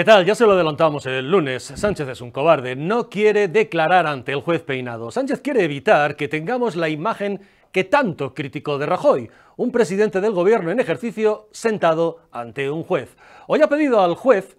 ¿Qué tal? Ya se lo adelantamos el lunes. Sánchez es un cobarde. No quiere declarar ante el juez peinado. Sánchez quiere evitar que tengamos la imagen que tanto criticó de Rajoy, un presidente del gobierno en ejercicio sentado ante un juez. Hoy ha pedido al juez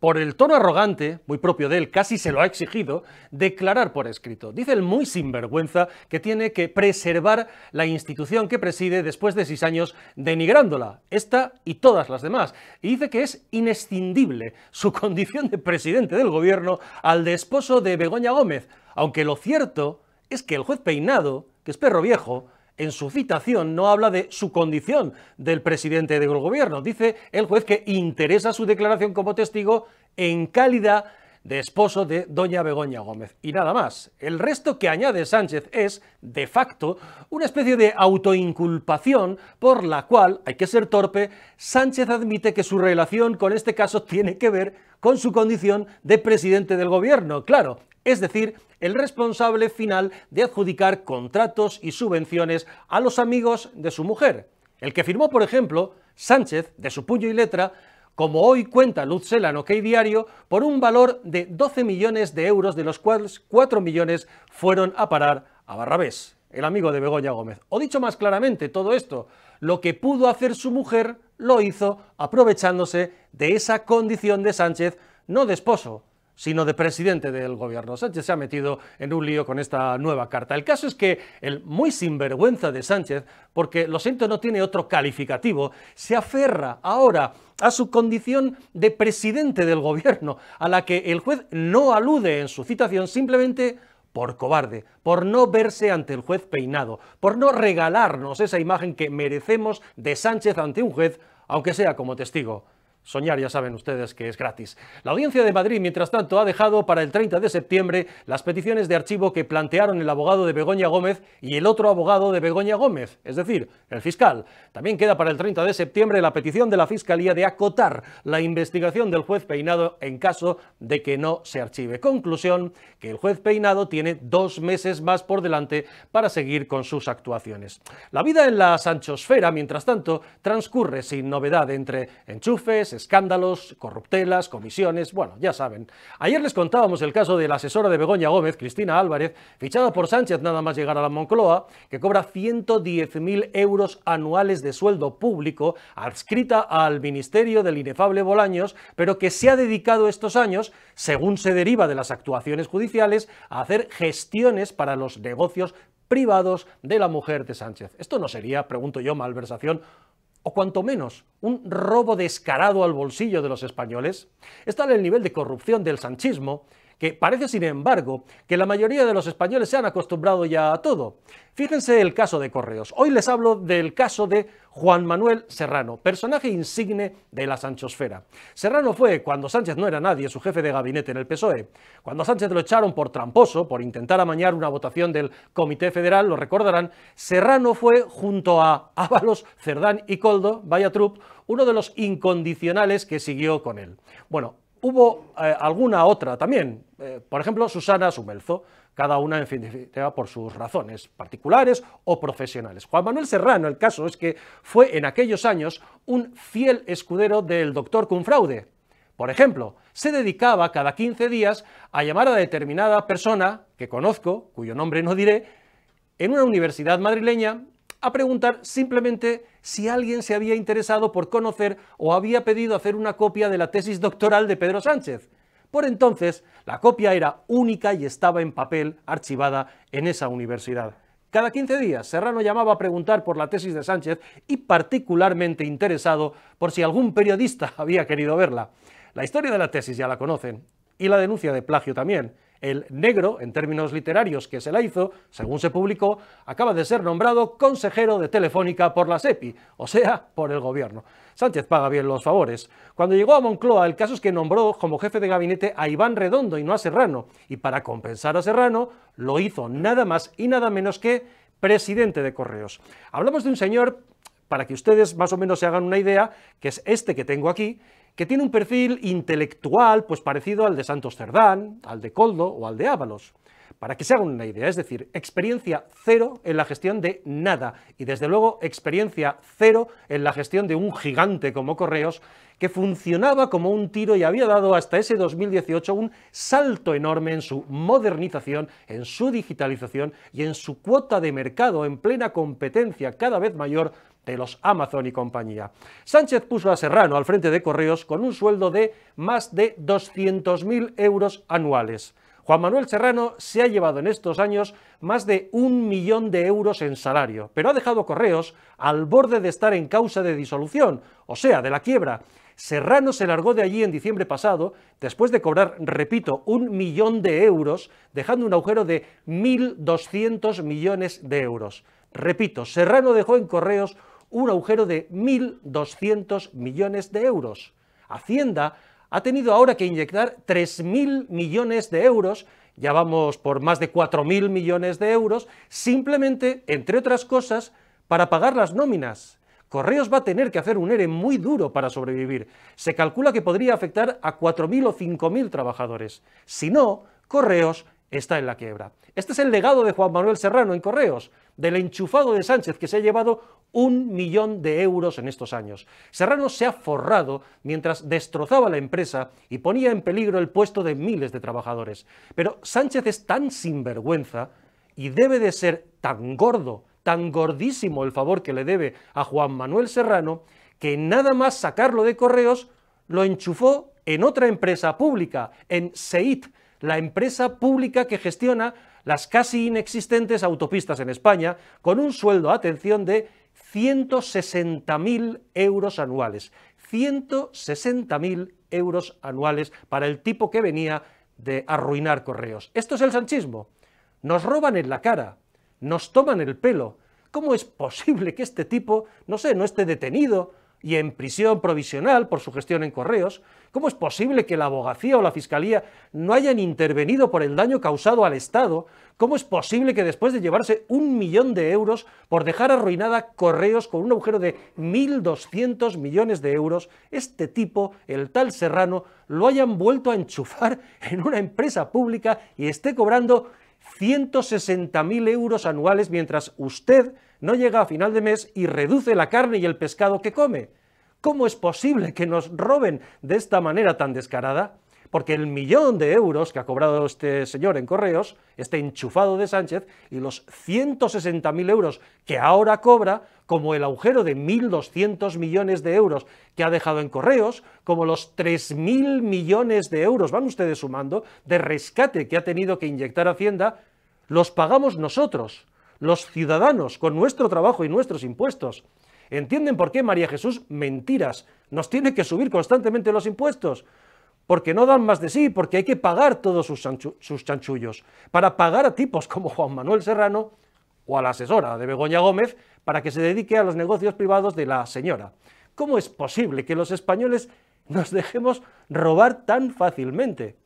por el tono arrogante, muy propio de él, casi se lo ha exigido, declarar por escrito. Dice el muy sinvergüenza que tiene que preservar la institución que preside después de seis años denigrándola, esta y todas las demás. Y dice que es inescindible su condición de presidente del gobierno al de esposo de Begoña Gómez, aunque lo cierto es que el juez Peinado, que es perro viejo, en su citación no habla de su condición del presidente del gobierno. Dice el juez que interesa su declaración como testigo en calidad de esposo de doña Begoña Gómez. Y nada más. El resto que añade Sánchez es, de facto, una especie de autoinculpación por la cual, hay que ser torpe, Sánchez admite que su relación con este caso tiene que ver con su condición de presidente del gobierno. Claro, es decir, el responsable final de adjudicar contratos y subvenciones a los amigos de su mujer, el que firmó, por ejemplo, Sánchez, de su puño y letra, como hoy cuenta Luz en que diario, por un valor de 12 millones de euros, de los cuales 4 millones fueron a parar a Barrabés, el amigo de Begoña Gómez. O dicho más claramente, todo esto, lo que pudo hacer su mujer lo hizo aprovechándose de esa condición de Sánchez, no de esposo, sino de presidente del gobierno. Sánchez se ha metido en un lío con esta nueva carta. El caso es que el muy sinvergüenza de Sánchez, porque lo siento, no tiene otro calificativo, se aferra ahora a su condición de presidente del gobierno, a la que el juez no alude en su citación simplemente por cobarde, por no verse ante el juez peinado, por no regalarnos esa imagen que merecemos de Sánchez ante un juez, aunque sea como testigo. Soñar ya saben ustedes que es gratis. La Audiencia de Madrid, mientras tanto, ha dejado para el 30 de septiembre las peticiones de archivo que plantearon el abogado de Begoña Gómez y el otro abogado de Begoña Gómez, es decir, el fiscal. También queda para el 30 de septiembre la petición de la Fiscalía de acotar la investigación del juez Peinado en caso de que no se archive. Conclusión, que el juez Peinado tiene dos meses más por delante para seguir con sus actuaciones. La vida en la sanchosfera, mientras tanto, transcurre sin novedad entre enchufes, escándalos, corruptelas, comisiones, bueno, ya saben. Ayer les contábamos el caso de la asesora de Begoña Gómez, Cristina Álvarez, fichada por Sánchez nada más llegar a la Moncloa, que cobra 110.000 euros anuales de sueldo público, adscrita al Ministerio del Inefable Bolaños, pero que se ha dedicado estos años, según se deriva de las actuaciones judiciales, a hacer gestiones para los negocios privados de la mujer de Sánchez. Esto no sería, pregunto yo, malversación o cuanto menos un robo descarado al bolsillo de los españoles, está en el nivel de corrupción del sanchismo que parece sin embargo que la mayoría de los españoles se han acostumbrado ya a todo. Fíjense el caso de Correos. Hoy les hablo del caso de Juan Manuel Serrano, personaje insigne de la Sanchosfera. Serrano fue, cuando Sánchez no era nadie, su jefe de gabinete en el PSOE. Cuando Sánchez lo echaron por tramposo, por intentar amañar una votación del Comité Federal, lo recordarán, Serrano fue, junto a Ábalos, Cerdán y Coldo, vaya trup, uno de los incondicionales que siguió con él. Bueno, hubo eh, alguna otra también, eh, por ejemplo, Susana Sumelzo, cada una en fin por sus razones particulares o profesionales. Juan Manuel Serrano, el caso es que fue en aquellos años un fiel escudero del doctor Cunfraude. Por ejemplo, se dedicaba cada 15 días a llamar a determinada persona que conozco, cuyo nombre no diré, en una universidad madrileña a preguntar simplemente si alguien se había interesado por conocer o había pedido hacer una copia de la tesis doctoral de Pedro Sánchez. Por entonces, la copia era única y estaba en papel archivada en esa universidad. Cada 15 días, Serrano llamaba a preguntar por la tesis de Sánchez y particularmente interesado por si algún periodista había querido verla. La historia de la tesis ya la conocen, y la denuncia de plagio también. El negro, en términos literarios, que se la hizo, según se publicó, acaba de ser nombrado consejero de Telefónica por la SEPI, o sea, por el gobierno. Sánchez paga bien los favores. Cuando llegó a Moncloa, el caso es que nombró como jefe de gabinete a Iván Redondo y no a Serrano, y para compensar a Serrano, lo hizo nada más y nada menos que presidente de Correos. Hablamos de un señor para que ustedes más o menos se hagan una idea, que es este que tengo aquí, que tiene un perfil intelectual pues parecido al de Santos Cerdán, al de Coldo o al de Ábalos. Para que se hagan una idea, es decir, experiencia cero en la gestión de nada y desde luego experiencia cero en la gestión de un gigante como Correos que funcionaba como un tiro y había dado hasta ese 2018 un salto enorme en su modernización, en su digitalización y en su cuota de mercado en plena competencia cada vez mayor de los Amazon y compañía. Sánchez puso a Serrano al frente de Correos con un sueldo de más de 200.000 euros anuales. Juan Manuel Serrano se ha llevado en estos años más de un millón de euros en salario, pero ha dejado Correos al borde de estar en causa de disolución, o sea, de la quiebra. Serrano se largó de allí en diciembre pasado, después de cobrar, repito, un millón de euros, dejando un agujero de 1.200 millones de euros. Repito, Serrano dejó en Correos un agujero de 1.200 millones de euros. Hacienda ha tenido ahora que inyectar 3.000 millones de euros, ya vamos por más de 4.000 millones de euros, simplemente, entre otras cosas, para pagar las nóminas. Correos va a tener que hacer un ERE muy duro para sobrevivir. Se calcula que podría afectar a 4.000 o 5.000 trabajadores. Si no, Correos está en la quiebra. Este es el legado de Juan Manuel Serrano en Correos, del enchufado de Sánchez que se ha llevado un millón de euros en estos años. Serrano se ha forrado mientras destrozaba la empresa y ponía en peligro el puesto de miles de trabajadores. Pero Sánchez es tan sinvergüenza y debe de ser tan gordo, tan gordísimo el favor que le debe a Juan Manuel Serrano, que nada más sacarlo de Correos lo enchufó en otra empresa pública, en SEIT, la empresa pública que gestiona las casi inexistentes autopistas en España, con un sueldo, a atención, de 160.000 euros anuales. 160.000 euros anuales para el tipo que venía de arruinar correos. Esto es el sanchismo. Nos roban en la cara, nos toman el pelo. ¿Cómo es posible que este tipo, no sé, no esté detenido, y en prisión provisional por su gestión en correos, ¿cómo es posible que la abogacía o la fiscalía no hayan intervenido por el daño causado al Estado? ¿Cómo es posible que después de llevarse un millón de euros por dejar arruinada correos con un agujero de 1.200 millones de euros, este tipo, el tal Serrano, lo hayan vuelto a enchufar en una empresa pública y esté cobrando 160.000 euros anuales mientras usted no llega a final de mes y reduce la carne y el pescado que come. ¿Cómo es posible que nos roben de esta manera tan descarada? Porque el millón de euros que ha cobrado este señor en correos, este enchufado de Sánchez, y los 160.000 euros que ahora cobra, como el agujero de 1.200 millones de euros que ha dejado en correos, como los 3.000 millones de euros, van ustedes sumando, de rescate que ha tenido que inyectar Hacienda, los pagamos nosotros, los ciudadanos con nuestro trabajo y nuestros impuestos. ¿Entienden por qué María Jesús? Mentiras. Nos tiene que subir constantemente los impuestos. Porque no dan más de sí, porque hay que pagar todos sus, chanchullos. Para pagar a tipos como Juan Manuel Serrano o a la asesora de Begoña Gómez para que se dedique a los negocios privados de la señora. ¿Cómo es posible que los españoles nos dejemos robar tan fácilmente?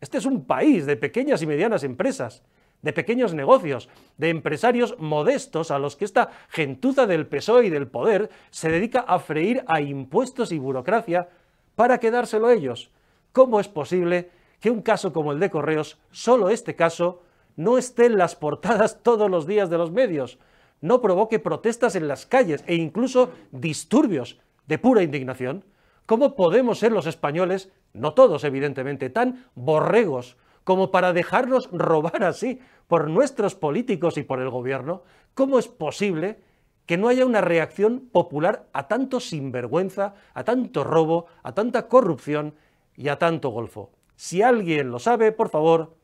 Este es un país de pequeñas y medianas empresas de pequeños negocios, de empresarios modestos a los que esta gentuza del PSOE y del poder se dedica a freír a impuestos y burocracia para quedárselo ellos. ¿Cómo es posible que un caso como el de Correos, solo este caso, no esté en las portadas todos los días de los medios, no provoque protestas en las calles e incluso disturbios de pura indignación? ¿Cómo podemos ser los españoles, no todos evidentemente, tan borregos como para dejarnos robar así por nuestros políticos y por el gobierno, ¿cómo es posible que no haya una reacción popular a tanto sinvergüenza, a tanto robo, a tanta corrupción y a tanto golfo? Si alguien lo sabe, por favor,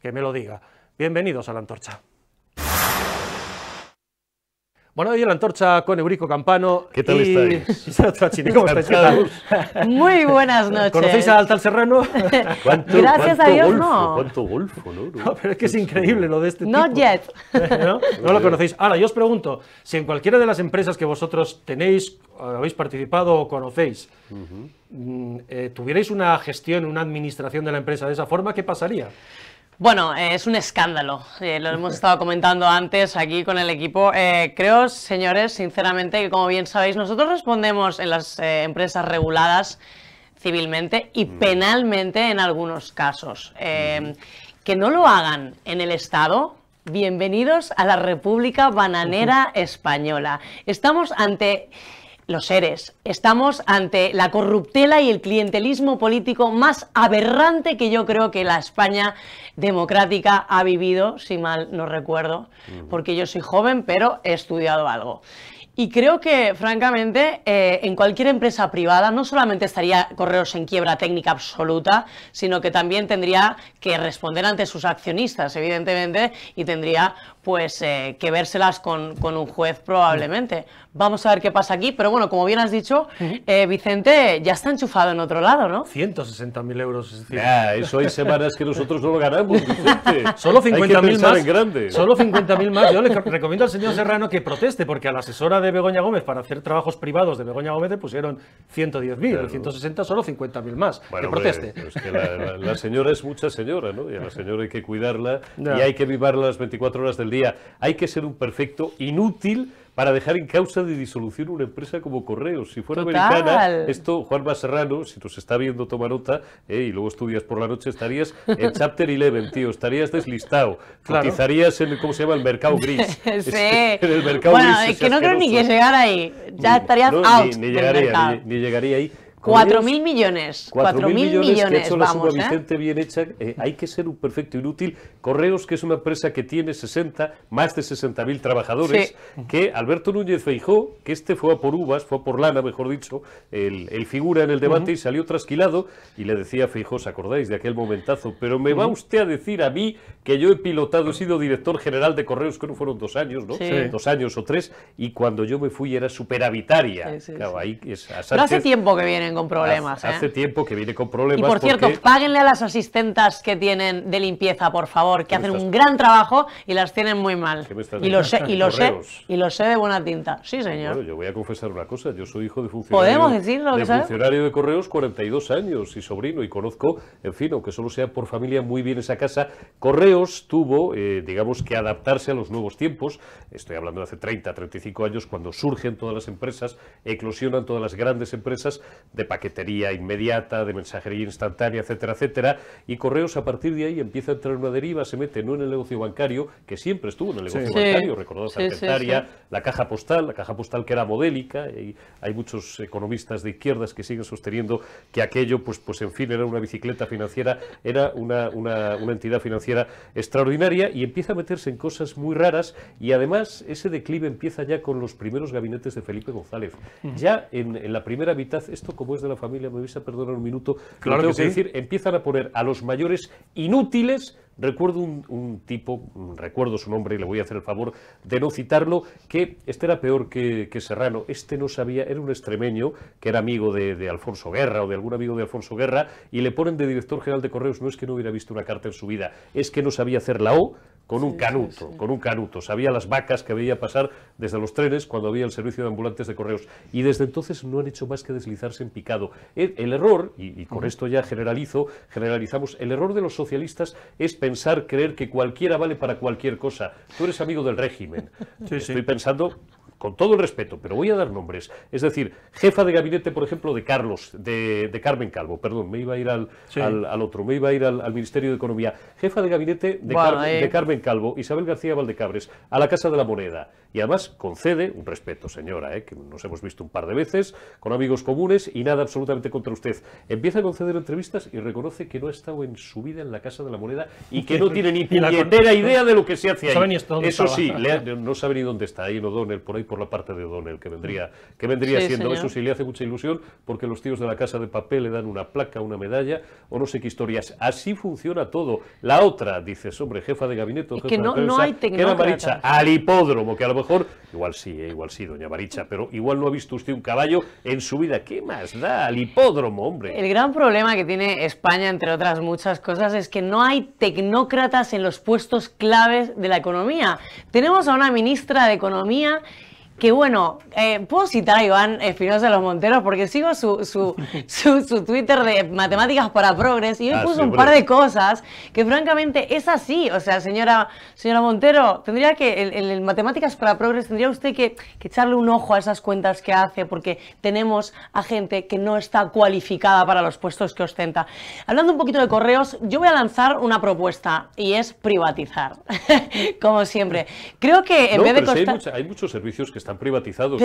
que me lo diga. Bienvenidos a la antorcha. Bueno, hoy la antorcha con Eurico Campano. ¿Qué tal estáis? ¿Cómo estáis? Muy buenas noches. ¿Conocéis a Altal Serrano? Gracias a Dios, no. ¿Cuánto golfo, no, pero es que es increíble lo de este Not tipo. Yet. ¿No? lo conocéis. Ahora, yo os pregunto, si en cualquiera de las empresas que vosotros tenéis, habéis participado o conocéis, mm, eh, tuvierais una gestión, una administración de la empresa de esa forma, ¿qué pasaría? Bueno, es un escándalo, eh, lo hemos estado comentando antes aquí con el equipo. Eh, creo, señores, sinceramente, que como bien sabéis, nosotros respondemos en las eh, empresas reguladas civilmente y mm. penalmente en algunos casos. Que no lo hagan en el Estado, bienvenidos a la República Bananera Española. Estamos ante los seres. Estamos ante la corruptela y el clientelismo político más aberrante que yo creo que la España democrática ha vivido, si mal no recuerdo, porque yo soy joven, pero he estudiado algo. Y creo que, francamente, eh, en cualquier empresa privada no solamente estaría Correos en quiebra técnica absoluta, sino que también tendría que responder ante sus accionistas, evidentemente, y tendría pues eh, que vérselas con, con, un juez probablemente. Vamos a ver qué pasa aquí, pero bueno, como bien has dicho, eh, Vicente ya está enchufado en otro lado, ¿no? 160.000 euros. eso hay semanas que nosotros no lo ganamos, Vicente. Solo 50.000 más. En Solo 50.000 más. Yo le recomiendo al señor Serrano que proteste, porque a la asesora de Begoña Gómez para hacer trabajos privados de Begoña Gómez le pusieron 110.000, claro. 160 solo 50.000 más. que pues, proteste. la, señora es mucha señora, ¿no? Y a la señora hay que cuidarla y hay que vivarla las 24 horas del día, hay que ser un perfecto inútil para dejar en causa de disolución una empresa como Correos. Si fuera americana, esto, Juan Serrano, si nos está viendo, toma nota, eh, y luego estudias por la noche, estarías en Chapter 11, tío, estarías deslistado, claro. en, ¿cómo se llama?, el mercado gris. sí. bueno, es que no creo ni que llegara ahí, ya estarías out ni llegaría ahí. Cuatro mil millones. Cuatro mil millones, que hecho la ¿eh? bien hecha. Eh, hay que ser un perfecto inútil. Correos, que es una empresa que tiene 60, más de 60 mil trabajadores, que Alberto Núñez Feijó, que este fue a por uvas, fue a por lana, mejor dicho, el, figura en el debate y salió trasquilado y le decía a Feijó, ¿os acordáis de aquel momentazo? Pero me va usted a decir a mí que yo he pilotado, he sido director general de Correos, que no fueron dos años, ¿no? Dos años o tres, y cuando yo me fui era superavitaria. Claro, ahí es hace tiempo que vienen con problemas. Hace, ¿eh? tiempo que viene con problemas. Y por cierto, páguenle a las asistentas que tienen de limpieza, por favor, que hacen un gran trabajo y las tienen muy mal. Y lo sé, y lo sé, y lo sé de buena tinta. Sí, señor. yo voy a confesar una cosa, yo soy hijo de funcionario. de funcionario de correos 42 años y sobrino y conozco, en fin, aunque solo sea por familia muy bien esa casa, correos tuvo, eh, digamos que adaptarse a los nuevos tiempos. Estoy hablando de hace 30, 35 años cuando surgen todas las empresas, eclosionan todas las grandes empresas de paquetería inmediata, de mensajería instantánea, etcétera, etcétera. Y correos a partir de ahí empieza a entrar una deriva, se mete no en el negocio bancario, que siempre estuvo en el negocio bancario, bancario, a la la caja postal, la caja postal que era modélica, y hay muchos economistas de izquierdas que siguen sosteniendo que aquello, pues, pues en fin, era una bicicleta financiera, era una, entidad financiera extraordinaria y empieza a meterse en cosas muy raras y además ese declive empieza ya con los primeros gabinetes de Felipe González. Ya en la primera mitad, esto como de la familia, me vais a perdonar un minuto, claro tengo que, decir, empiezan a poner a los mayores inútiles. Recuerdo un, tipo, mm, recuerdo su nombre y le voy a hacer el favor de no citarlo, que este era peor que, Serrano. Este no sabía, era un extremeño que era amigo de, de, Alfonso Guerra o de algún amigo de Alfonso Guerra y le ponen de director general de Correos. No es que no hubiera visto una carta en su vida, es que no sabía hacer la O, con un canuto, con un canuto. Sabía las vacas que veía pasar desde los trenes cuando había el servicio de ambulantes de correos. Y desde entonces no han hecho más que deslizarse en picado. El, error, y, con esto ya generalizo, generalizamos, el error de los socialistas es pensar, creer que cualquiera vale para cualquier cosa. Tú eres amigo del régimen. Estoy pensando con todo el respeto, pero voy a dar nombres. Es decir, jefa de gabinete, por ejemplo, de Carlos, de, Carmen Calvo, perdón, me iba a ir al, al, otro, me iba a ir al, Ministerio de Economía. Jefa de gabinete de, de eh. Carmen Calvo, Isabel García Valdecabres, a la Casa de la Moneda y además concede un respeto, señora, ¿eh? que nos hemos visto un par de veces con amigos comunes y nada absolutamente contra usted. Empieza a conceder entrevistas y reconoce que no ha estado en su vida en la Casa de la Moneda y que no tiene ni puñetera idea de lo que se hace ahí. Eso sí, le no sabe ni dónde está, ahí en O'Donnell, por ahí por la parte de O'Donnell, que vendría, que vendría siendo. Eso si le hace mucha ilusión porque los tíos de la Casa de Papel le dan una placa, una medalla o no sé qué historias. Así funciona todo. La otra, dice, hombre, jefa de gabinete, que no, hay que era Maricha, al hipódromo, que a lo mejor, igual sí, eh, igual sí, doña Baricha, pero igual no ha visto usted un caballo en su vida. ¿Qué más da al hipódromo, hombre? El gran problema que tiene España, entre otras muchas cosas, es que no hay tecnócratas en los puestos claves de la economía. Tenemos a una ministra de Economía que bueno, eh, puedo citar a Iván Espinosa Los Monteros porque sigo su, su, su, su, Twitter de Matemáticas para Progres y hoy ah, puso un par de cosas que francamente es así. O sea, señora, señora Montero, tendría que, en, Matemáticas para Progres, tendría usted que, que, echarle un ojo a esas cuentas que hace porque tenemos a gente que no está cualificada para los puestos que ostenta. Hablando un poquito de correos, yo voy a lanzar una propuesta y es privatizar, como siempre. Creo que en vez de costar... hay, hay muchos servicios que están privatizados.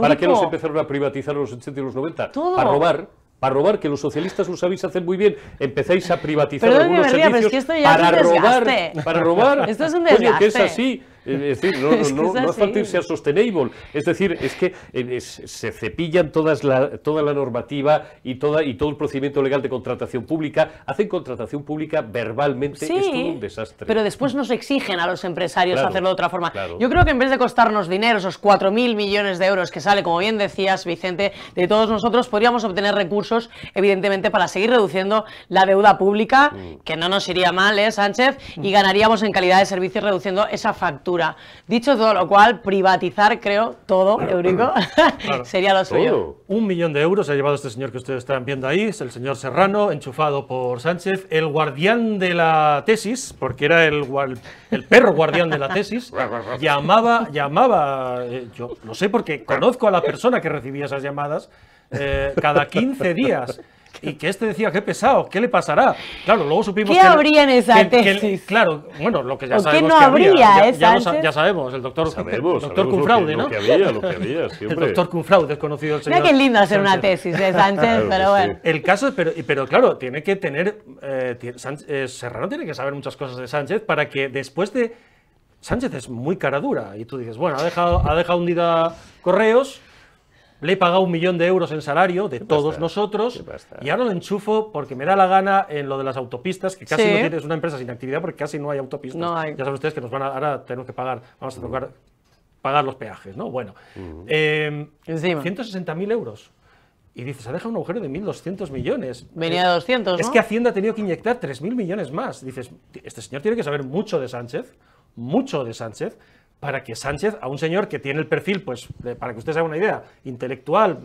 ¿Para qué nos empezaron a privatizar en los 80 y los 90? Para robar. Para robar, que los socialistas lo sabéis hacer muy bien, empezáis a privatizar algunos servicios para, robar, para robar. Esto es un desgaste. que es así. Eh, es decir, no, es, no, no, no Es decir, es que eh, se cepillan todas la, toda la normativa y, toda, y todo el procedimiento legal de contratación pública. Hacen contratación pública verbalmente. es todo un desastre. Pero después nos exigen a los empresarios hacerlo de otra forma. Yo creo que en vez de costarnos dinero, esos 4.000 millones de euros que sale, como bien decías, Vicente, de todos nosotros, podríamos obtener recursos, evidentemente, para seguir reduciendo la deuda pública, mm. que no nos iría mal, ¿eh, Sánchez? Y ganaríamos en calidad de servicio reduciendo esa factura Dicho todo lo cual, privatizar, creo, todo, Eurico, sería lo suyo. Un millón de euros ha llevado este señor que ustedes están viendo ahí, es el señor Serrano, enchufado por Sánchez, el guardián de la tesis, porque era el, perro guardián de la tesis, llamaba, llamaba, eh, yo no sé porque conozco a la persona que recibía esas llamadas, eh, cada 15 días. Y que este decía, qué pesado, ¿qué le pasará? Claro, luego supimos ¿Qué habría en esa tesis? claro, bueno, lo que ya sabemos qué no que habría, ya, sabemos, el doctor, sabemos, doctor sabemos Cunfraude, ¿no? Lo que había, lo que había, siempre. El doctor Cunfraude, es conocido el señor... Mira qué lindo hacer una tesis de ¿eh, Sánchez, pero bueno. El caso, pero, pero claro, tiene que tener... Eh, Sánchez, eh, Serrano tiene que saber muchas cosas de Sánchez para que después de... Sánchez es muy cara dura y tú dices, bueno, ha dejado, ha dejado hundida Correos le he pagado un millón de euros en salario de todos nosotros y ahora lo enchufo porque me da la gana en lo de las autopistas, que casi no tiene, es una empresa sin actividad porque casi no hay autopistas. Ya saben ustedes que nos van a, ahora tenemos que pagar, vamos a tocar, pagar los peajes, ¿no? Bueno, 160.000 em, euros. Y dices, ha dejado un agujero de 1.200 millones. Venía de 200, Es que Hacienda ha tenido que inyectar 3.000 millones más. Dices, este señor tiene que saber mucho de Sánchez, mucho de Sánchez, para que Sánchez, a un señor que tiene el perfil, pues, para que usted se haga una idea, intelectual,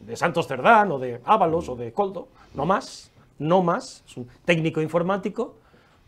de Santos Cerdán o de Ábalos o de Coldo, no más, no más, es un técnico informático,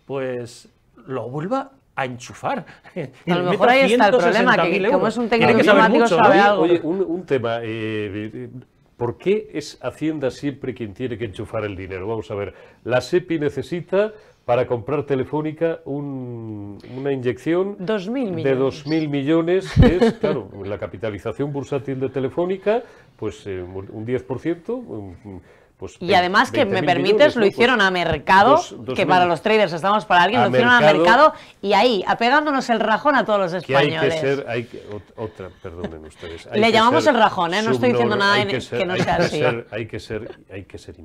pues lo vuelva a enchufar. a lo mejor ahí está el problema, que, como es un técnico informático sabe algo. un, tema, eh, ¿Por qué es Hacienda siempre quien tiene que enchufar el dinero? Vamos a ver, la SEPI necesita para comprar Telefónica una inyección dos de 2.000 millones, que es, claro, la capitalización bursátil de Telefónica, pues eh, un 10%. Un, pues, y además que me permites, lo pues hicieron a mercado, que para los traders estamos para alguien, lo hicieron a mercado y ahí, apegándonos el rajón a todos los españoles. hay que ser, hay que, otra, perdonen ustedes. Le llamamos el rajón, ¿eh? no estoy diciendo nada que, no sea así. hay que ser, hay que ser,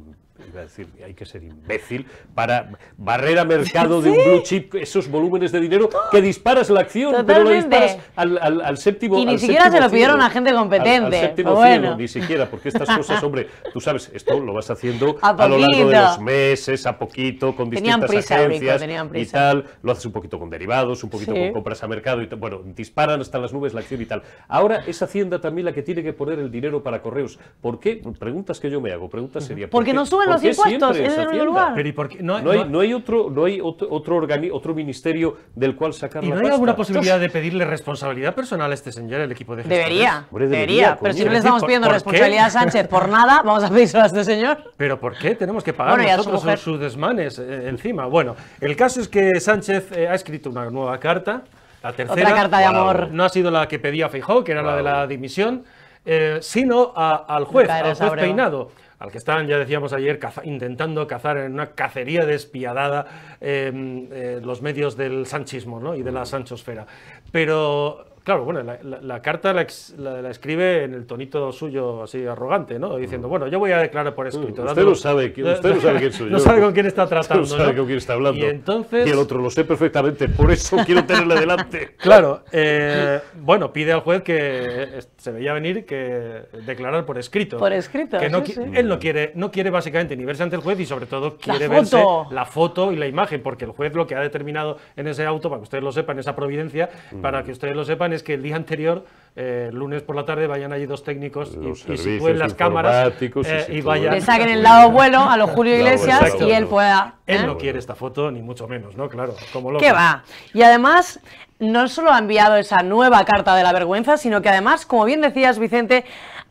decir, hay que ser imbécil para barrer a mercado de un blue chip esos volúmenes de dinero que disparas la acción, pero lo disparas al, al, al séptimo. Y ni siquiera se lo pidieron a gente competente. Al, ni siquiera, porque estas cosas, hombre, tú sabes, esto lo va haciendo a, lo largo de los meses, a poquito, con distintas agencias y tal. Lo haces un poquito con derivados, un poquito con compras a mercado y Bueno, disparan hasta las nubes la acción y tal. Ahora es Hacienda también la que tiene que poner el dinero para correos. ¿Por qué? Preguntas que yo me hago, preguntas serían Porque no suben los impuestos, es el Pero ¿y por qué? No, hay, no, hay, otro, no hay otro, otro, otro ministerio del cual sacar ¿Y no hay alguna posibilidad de pedirle responsabilidad personal a este señor, el equipo de gestión? Debería, debería, pero si no le estamos pidiendo responsabilidad a Sánchez por nada, vamos a pensar a este señor. ¿Pero por qué tenemos que pagar nosotros sus desmanes eh, encima? Bueno, el caso es que Sánchez eh, ha escrito una nueva carta, la tercera. carta amor. No ha sido la que pedía Feijó, que era la de la dimisión, eh, sino al juez, al juez peinado al que están, ya decíamos ayer, intentando cazar en una cacería despiadada los medios del sanchismo ¿no? y de la sanchosfera. Pero Claro, bueno, la, carta la, escribe en el tonito suyo así arrogante, ¿no? Diciendo, mm. bueno, yo voy a declarar por escrito. Mm, usted, lo sabe, usted no sabe quién soy yo. No sabe con quién está tratando. Usted no sabe con quién está hablando. Y, entonces... y el otro lo sé perfectamente, por eso quiero tenerle delante. claro, eh, bueno, pide al juez que eh, se veía venir que declarar por escrito. Por escrito. Que no, Él no quiere, no quiere básicamente ni verse ante el juez y sobre todo quiere verse la foto y la imagen, porque el juez lo que ha determinado en ese auto, para que ustedes lo sepan, esa providencia, mm. para que ustedes lo sepan, es que el día anterior eh, lunes por la tarde vayan allí dos técnicos y, se sitúen las cámaras y, eh, vayan. Le saquen el lado vuelo a los Julio Iglesias y él pueda. Él ¿eh? no quiere esta foto, ni mucho menos, ¿no? Claro, como lo ¿Qué va? Y además, no solo ha enviado esa nueva carta de la vergüenza, sino que además, como bien decías, Vicente,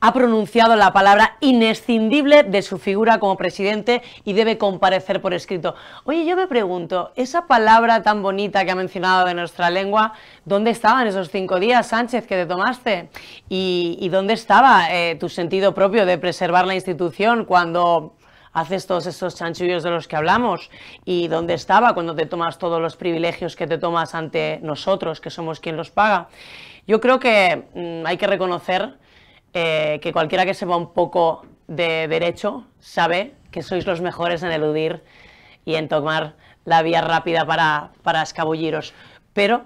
ha pronunciado la palabra inescindible de su figura como presidente y debe comparecer por escrito. Oye, yo me pregunto, esa palabra tan bonita que ha mencionado de nuestra lengua, ¿dónde estaban esos cinco días, Sánchez, que te tomaste? ¿Y, dónde estaba eh, tu sentido propio de preservar la institución cuando haces todos esos chanchullos de los que hablamos y dónde estaba cuando te tomas todos los privilegios que te tomas ante nosotros, que somos quien los paga. Yo creo que mm, hay que reconocer eh, que cualquiera que sepa un poco de derecho sabe que sois los mejores en eludir y en tomar la vía rápida para, para escabulliros. Pero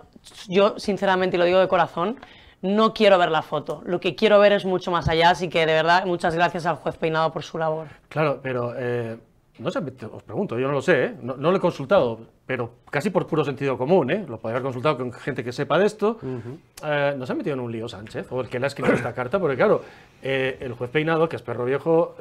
yo, sinceramente, y lo digo de corazón, no quiero ver la foto. Lo que quiero ver es mucho más allá, así que de verdad, muchas gracias al juez Peinado por su labor. Claro, pero... Eh, no os pregunto, yo no lo sé, ¿eh? no, lo he consultado, pero casi por puro sentido común, ¿eh? lo podría haber consultado con gente que sepa de esto. Eh, ¿No se ha metido en un lío Sánchez? porque él que ha escrito esta carta? Porque, claro, el juez Peinado, que es perro viejo,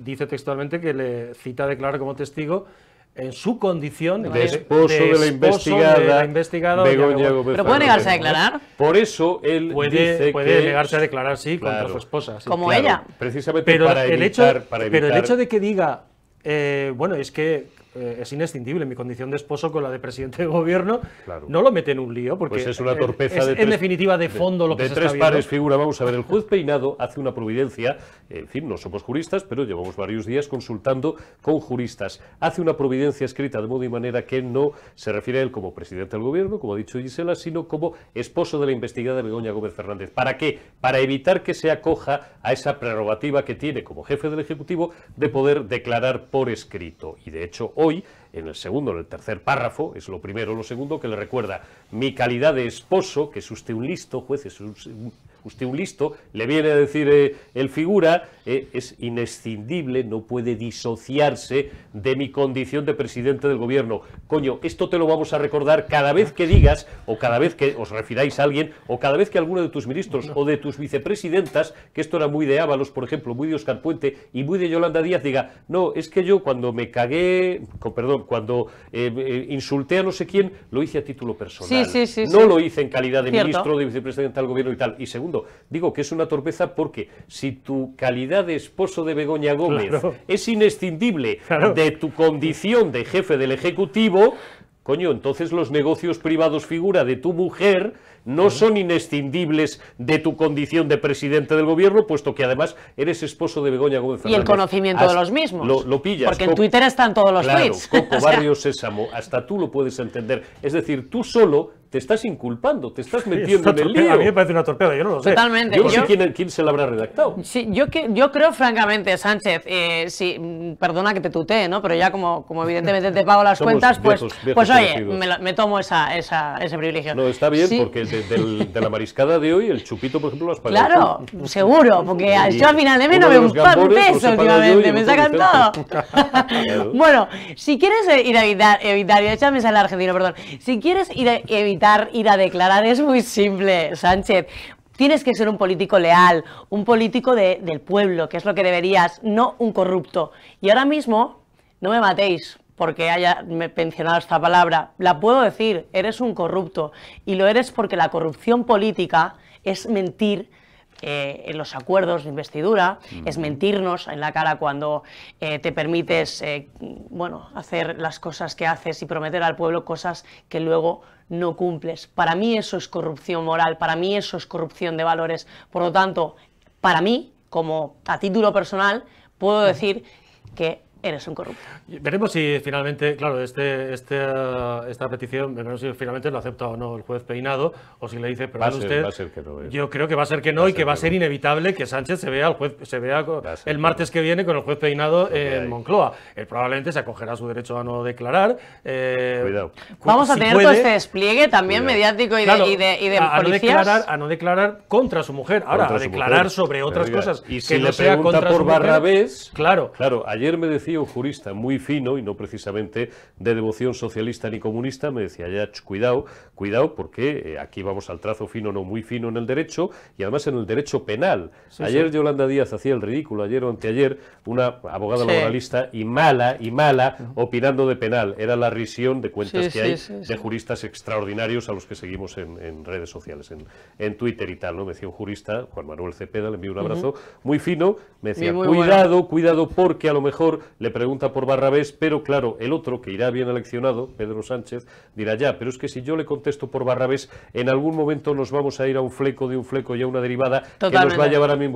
dice textualmente que le cita a declarar como testigo en su condición de, esposo, de, la investigada, de la investigada ¿Pero puede negarse a declarar? Por eso él puede, que puede negarse a declarar, sí, contra su esposa. Como ella. Precisamente para, para evitar... Pero el hecho de que diga eh, bueno, es que eh, es inescindible. Mi condición de esposo con la de presidente de gobierno no lo mete en un lío porque pues es una torpeza. de tres, en definitiva, de fondo lo que de tres pares figura. Vamos a ver, el juez Peinado hace una providencia. En fin, no somos juristas, pero llevamos varios días consultando con juristas. Hace una providencia escrita de modo y manera que no se refiere a él como presidente del gobierno, como ha dicho Gisela, sino como esposo de la investigada Begoña Gómez Fernández. ¿Para qué? Para evitar que se acoja a esa prerrogativa que tiene como jefe del Ejecutivo de poder declarar por escrito. Y de hecho, hoy hoy, en el segundo, en el tercer párrafo, es lo primero, o lo segundo, que le recuerda mi calidad de esposo, que es usted un listo, juez, un usted un listo, le viene a decir eh, el figura, eh, es inescindible, no puede disociarse de mi condición de presidente del gobierno. Coño, esto te lo vamos a recordar cada vez que digas, o cada vez que os refiráis a alguien, o cada vez que alguno de tus ministros o de tus vicepresidentas, que esto era muy de Ábalos, por ejemplo, muy de Oscar Puente y muy de Yolanda Díaz, diga, no, es que yo cuando me cagué, con, perdón, cuando eh, insulté a no sé quién, lo hice a título personal. no lo hice en calidad de ministro, de vicepresidenta del gobierno y tal. Y segundo, Digo que es una torpeza porque si tu calidad de esposo de Begoña Gómez es inescindible de tu condición de jefe del Ejecutivo, coño, entonces los negocios privados figura de tu mujer no son inescindibles de tu condición de presidente del gobierno, puesto que además eres esposo de Begoña Gómez Fernández. Y el conocimiento de los mismos. Lo, pillas. Porque en Twitter están todos los claro, tweets. Coco Barrio Sésamo, hasta tú lo puedes entender. Es decir, tú solo te estás inculpando, te estás metiendo en el lío. A mí me parece una torpeda, yo no lo sé. Totalmente. Yo no sé quién, se la habrá redactado. yo, creo, francamente, Sánchez, eh, perdona que te tutee, ¿no? Pero ya como, evidentemente te pago las cuentas, pues, pues oye, me, tomo esa, ese privilegio. No, está bien porque de, la mariscada de hoy, el chupito, por ejemplo, las Claro, seguro, porque yo al final de mes pues, no me par el peso últimamente, me sacan todo. bueno, si quieres eh, ir a evitar, evitar y al argentino, perdón. Si quieres ir a evitar ir a declarar, es muy simple, Sánchez. Tienes que ser un político leal, un político del pueblo, que es lo que deberías, no un corrupto. Y ahora mismo, no me matéis, porque haya mencionado esta palabra, la puedo decir, eres un corrupto, y lo eres porque la corrupción política es mentir eh, en los acuerdos de investidura, es mentirnos en la cara cuando eh, te permites eh, bueno, hacer las cosas que haces y prometer al pueblo cosas que luego no cumples. Para mí eso es corrupción moral, para mí eso es corrupción de valores. Por lo tanto, para mí, como a título personal, puedo decir que eres un corrupto. Veremos si finalmente, claro, este, este, uh, esta petición, veremos si finalmente lo acepta o no el juez Peinado, o si le dice, pero usted, eh". yo creo que va a ser que no y que va a ser inevitable que Sánchez se vea, el juez, se vea el martes que viene con el juez Peinado en Moncloa. Él probablemente se acogerá a su derecho a no declarar. Eh, cuidado. Vamos a tener todo este despliegue también mediático y, de, a, policías. No declarar, a no declarar contra su mujer, ahora, a declarar sobre otras cosas. Y si que le pregunta por Barrabés, claro. claro, ayer me decía un jurista muy fino y no precisamente de devoción socialista ni comunista, me decía, ya, cuidado, cuidado, porque eh, aquí vamos al trazo fino, no muy fino en el derecho y además en el derecho penal. ayer Yolanda Díaz hacía el ridículo, ayer o anteayer, una abogada laboralista y mala, y mala, opinando de penal. Era la risión de cuentas que hay de juristas extraordinarios a los que seguimos en, redes sociales, en, Twitter y tal. ¿no? Me decía un jurista, Juan Manuel Cepeda, le envío un abrazo, muy fino, me decía, cuidado, cuidado, porque a lo mejor le pregunta por Barrabés, pero claro, el otro, que irá bien eleccionado, Pedro Sánchez, dirá ya, pero es que si yo le contesto por Barrabés, en algún momento nos vamos a ir a un fleco de un fleco y a una derivada que nos va a llevar a mi...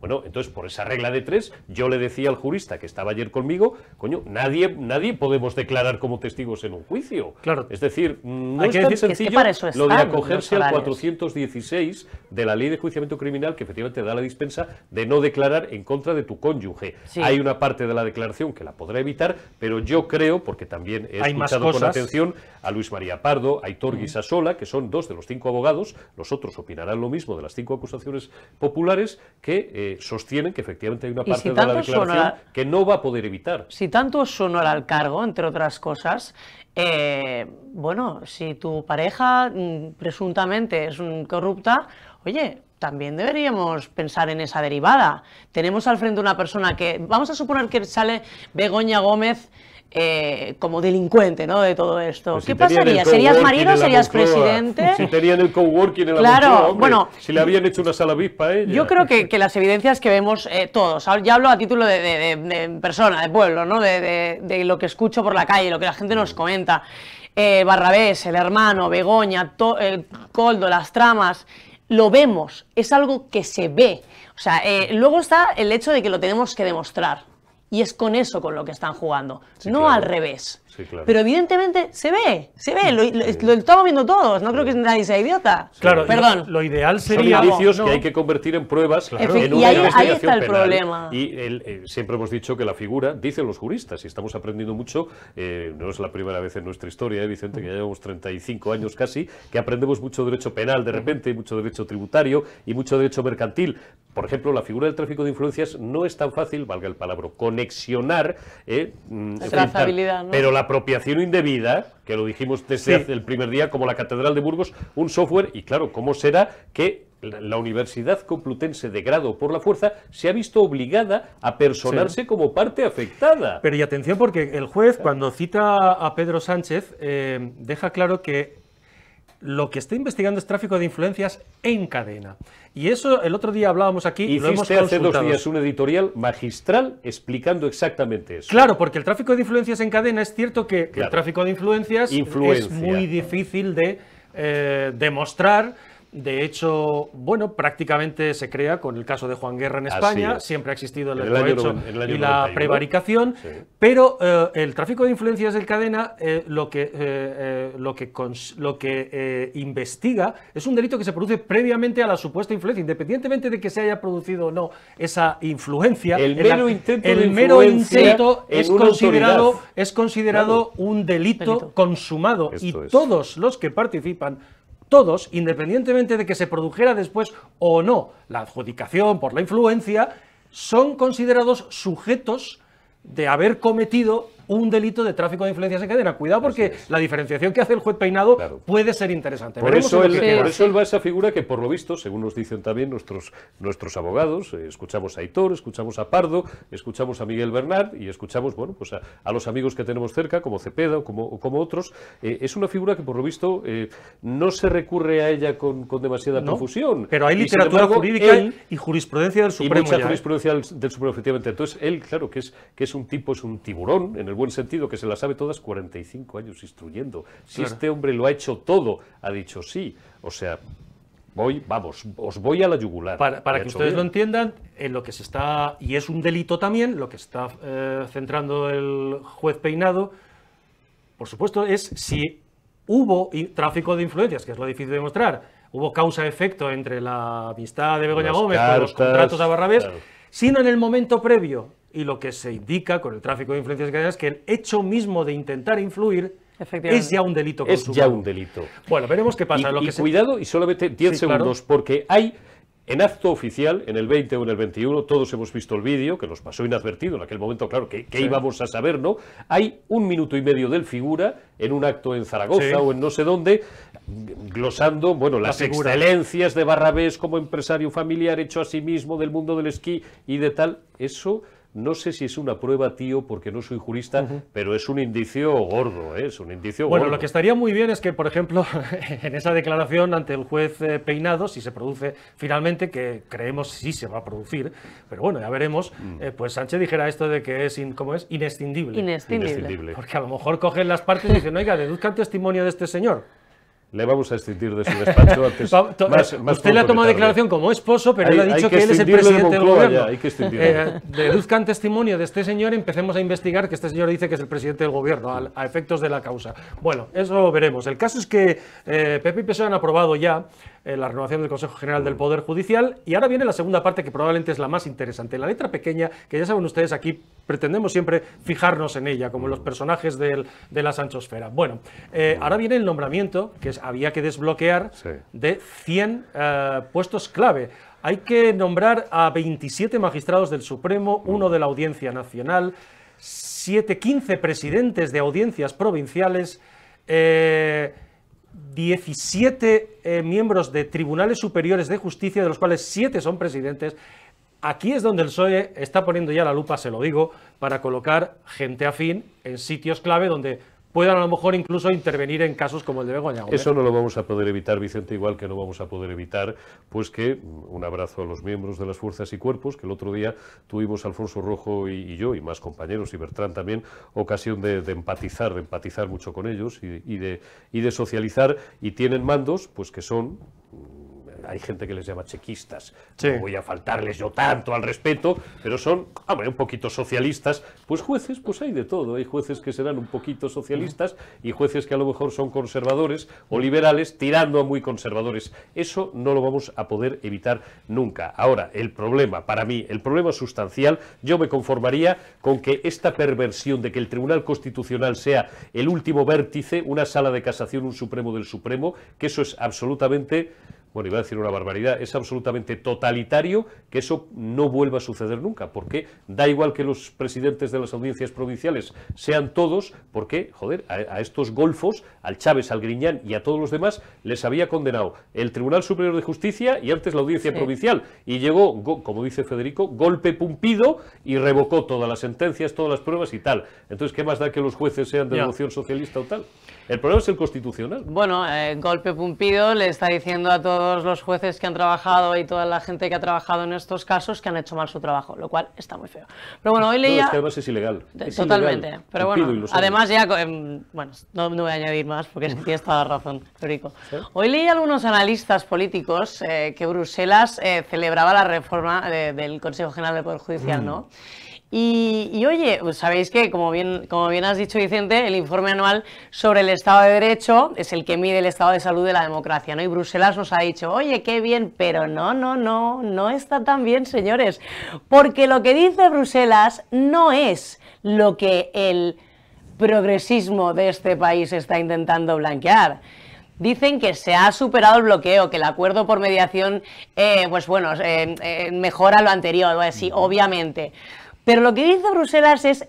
Bueno, entonces, por esa regla de tres, yo le decía al jurista que estaba ayer conmigo, coño, nadie, nadie podemos declarar como testigos en un juicio. Claro. Es decir, mm, Hay que decir, sencillo lo de acogerse al 416 de la ley de juiciamiento criminal que efectivamente da la dispensa de no declarar en contra de tu cónyuge. Hay una parte de la declaración que la podrá evitar, pero yo creo, porque también he Hay escuchado con atención a Luis María Pardo, a Hitor Guisasola, que son dos de los cinco abogados, los otros opinarán lo mismo de las cinco acusaciones populares, que eh, sostienen que efectivamente hay una parte de la declaración que no va a poder evitar. Si tanto sonora al cargo, entre otras cosas, eh, bueno, si tu pareja mm, presuntamente es un corrupta, oye, también deberíamos pensar en esa derivada. Tenemos al frente una persona que, vamos a suponer que sale Begoña Gómez eh, como delincuente ¿no? de todo esto. Pues ¿Qué pasaría? ¿Serías marido? ¿Serías presidente? Si tenían el coworking en la claro, bueno, si le habían hecho una sala VIP a ella. Yo creo que, las evidencias que vemos eh, todos, ya hablo a título de, persona, de pueblo, ¿no? de, lo que escucho por la calle, lo que la gente nos mm. comenta. Eh, Barrabés, el hermano, Begoña, el Coldo, las tramas, lo vemos, es algo que se ve. O sea, eh, luego está el hecho de que lo tenemos que demostrar. Y es con eso con lo que están jugando, no al revés. Pero evidentemente se ve, se ve, lo, estamos viendo todos, no creo que nadie sea idiota. Claro, perdón. Lo, ideal sería... Son indicios que hay que convertir en pruebas en una y ahí, investigación ahí está el problema. Y eh, siempre hemos dicho que la figura, dicen los juristas, y estamos aprendiendo mucho, eh, no es la primera vez en nuestra historia, eh, Vicente, que ya llevamos 35 años casi, que aprendemos mucho derecho penal de repente, mucho derecho tributario y mucho derecho mercantil. Por ejemplo, la figura del tráfico de influencias no es tan fácil, valga el palabra, conexionar... Mm, Trazabilidad, ¿no? Pero apropiación indebida, que lo dijimos desde el primer día, como la Catedral de Burgos, un software, y claro, ¿cómo será que la Universidad Complutense de grado por la fuerza se ha visto obligada a personarse como parte afectada. Pero y atención porque el juez cuando cita a Pedro Sánchez eh, deja claro que lo que está investigando es tráfico de influencias en cadena. Y eso el otro día hablábamos aquí y, lo hemos hace dos días un editorial magistral explicando exactamente eso. Claro, porque el tráfico de influencias en cadena es cierto que el tráfico de influencias es muy difícil de eh, demostrar de hecho, bueno, prácticamente se crea con el caso de Juan Guerra en España, siempre ha existido el, y la prevaricación, pero eh, el tráfico de influencias del cadena eh, lo que, eh, lo que, lo que investiga es un delito que se produce previamente a la supuesta influencia, independientemente de que se haya producido o no esa influencia. El mero intento, es, considerado, es considerado un delito, consumado y todos los que participan todos, independientemente de que se produjera después o no la adjudicación por la influencia, son considerados sujetos de haber cometido un delito de tráfico de influencias en cadena. Cuidado porque la diferenciación que hace el juez peinado puede ser interesante. Por eso, él va a esa figura que, por lo visto, según nos dicen también nuestros, nuestros abogados, eh, escuchamos a Hitor, escuchamos a Pardo, escuchamos a Miguel Bernard y escuchamos bueno, pues a, los amigos que tenemos cerca, como Cepeda o como, como otros, eh, es una figura que, por lo visto, eh, no se recurre a ella con, demasiada confusión. Pero hay literatura jurídica y jurisprudencia del Supremo. Y mucha jurisprudencia del, Supremo, efectivamente. Entonces, él, claro, que es, que es un tipo, es un tiburón en el buen sentido, que se las sabe todas, 45 años instruyendo. Si este hombre lo ha hecho todo, ha dicho sí. O sea, voy, vamos, os voy a la yugular. Para, que ustedes lo entiendan, en lo que se está, y es un delito también, lo que está eh, centrando el juez Peinado, por supuesto, es si hubo tráfico de influencias, que es lo difícil de demostrar, hubo causa-efecto entre la amistad de Begoña Gómez los contratos de Barrabés, sino en el momento previo y lo que se indica con el tráfico de influencias que es que el hecho mismo de intentar influir es ya un delito Es ya un delito. Bueno, veremos qué pasa. lo cuidado, y solamente 10 segundos, porque hay en acto oficial, en el 20 o en el 21, todos hemos visto el vídeo, que nos pasó inadvertido en aquel momento, claro, que, íbamos a saber, ¿no? Hay un minuto y medio del figura en un acto en Zaragoza o en no sé dónde, glosando, bueno, las excelencias de Barrabés como empresario familiar hecho a sí mismo del mundo del esquí y de tal. Eso no sé si es una prueba, tío, porque no soy jurista, pero es un indicio gordo, ¿eh? es un indicio bueno, gordo. Bueno, lo que estaría muy bien es que, por ejemplo, en esa declaración ante el juez eh, Peinado, si se produce finalmente, que creemos sí se va a producir, pero bueno, ya veremos, mm. eh, pues Sánchez dijera esto de que es, ¿cómo es? Inescindible. Inescindible. Porque a lo mejor cogen las partes y dicen, oiga, deduzcan testimonio de este señor. Le vamos a extintir de su despacho antes. usted le ha tomado declaración como esposo, pero él ha dicho que, él es el presidente del gobierno. hay que eh, deduzcan testimonio de este señor, y empecemos a investigar que este señor dice que es el presidente del gobierno, a, efectos de la causa. Bueno, eso veremos. El caso es que eh, Pepe y PSOE han aprobado ya eh, la renovación del Consejo General del mm. Poder Judicial. Y ahora viene la segunda parte que probablemente es la más interesante. La letra pequeña, que ya saben ustedes, aquí pretendemos siempre fijarnos en ella, como los mm. personajes de la Sanchosfera. Bueno, eh, mm. ahora viene el nombramiento, que había que desbloquear, de 100 eh, puestos clave. Hay que nombrar a 27 magistrados del Supremo, uno de la Audiencia Nacional, 7, 15 presidentes de audiencias provinciales. 17 eh, miembros de tribunales superiores de justicia, de los cuales 7 son presidentes. Aquí es donde el PSOE está poniendo ya la lupa, se lo digo, para colocar gente afín en sitios clave donde puedan a lo mejor incluso intervenir en casos como el de Begoña. Eso no lo vamos a poder evitar, Vicente, igual que no vamos a poder evitar, pues que mm, un abrazo a los miembros de las fuerzas y cuerpos, que el otro día tuvimos Alfonso Rojo y, yo, y más compañeros, y Bertrán también, ocasión de, empatizar, de empatizar mucho con ellos y de socializar, y tienen mandos, pues que son hay gente que les llama chequistas, no voy a faltarles yo tanto al respeto, pero son, un poquito socialistas, pues jueces, pues hay de todo, hay jueces que serán un poquito socialistas y jueces que a lo mejor son conservadores o liberales, tirando a muy conservadores. Eso no lo vamos a poder evitar nunca. Ahora, el problema, para mí, el problema sustancial, yo me conformaría con que esta perversión de que el Tribunal Constitucional sea el último vértice, una sala de casación, un Supremo del Supremo, que eso es absolutamente bueno, iba a decir una barbaridad, es absolutamente totalitario que eso no vuelva a suceder nunca, porque da igual que los presidentes de las audiencias provinciales sean todos, porque, joder, a, estos golfos, al Chávez, al Griñán y a todos los demás, les había condenado el Tribunal Superior de Justicia y antes la audiencia provincial. Y llegó, como dice Federico, golpe pumpido y revocó todas las sentencias, todas las pruebas y tal. Entonces, ¿qué más da que los jueces sean de devoción socialista o tal? ¿El problema es el constitucional? Bueno, eh, Golpe Pumpido le está diciendo a todos los jueces que han trabajado y toda la gente que ha trabajado en estos casos que han hecho mal su trabajo, lo cual está muy feo. Pero bueno, hoy leía... No, además es ilegal. Totalmente. Pero bueno, además ya... Em, bueno, no, voy a añadir más porque tienes toda la razón, Rico. Hoy leí algunos analistas políticos eh, que Bruselas eh, celebraba la reforma del Consejo General del Poder Judicial, mm. ¿no? Y, oye, pues, sabéis que, como bien, como bien has dicho Vicente, el informe anual sobre el Estado de Derecho es el que mide el estado de salud de la democracia, ¿no? Y Bruselas nos ha dicho, oye, qué bien, pero no, no, no, no está tan bien, señores, porque lo que dice Bruselas no es lo que el progresismo de este país está intentando blanquear dicen que se ha superado el bloqueo, que el acuerdo por mediación, eh, pues bueno, eh, eh, mejora lo anterior, sí, obviamente. Pero lo que dice Bruselas es,